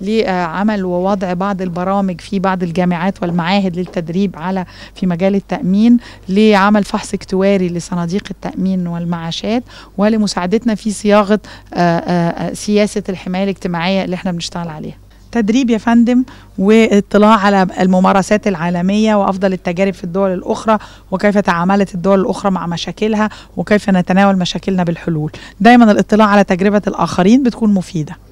لعمل ووضع بعض البرامج في بعض الجامعات والمعاهد للتدريب على في مجال التأمين لعمل فحص اكتواري لصناديق التأمين والمعاشات ولمساعدتنا في صياغة آه، آه، آه، سياسة الحماية الاجتماعية اللي احنا بنشتغل عليها تدريب يا فندم واطلاع على الممارسات العالمية وأفضل التجارب في الدول الأخرى وكيف تعاملت الدول الأخرى مع مشاكلها وكيف نتناول مشاكلنا بالحلول دايما الاطلاع على تجربة الآخرين بتكون مفيدة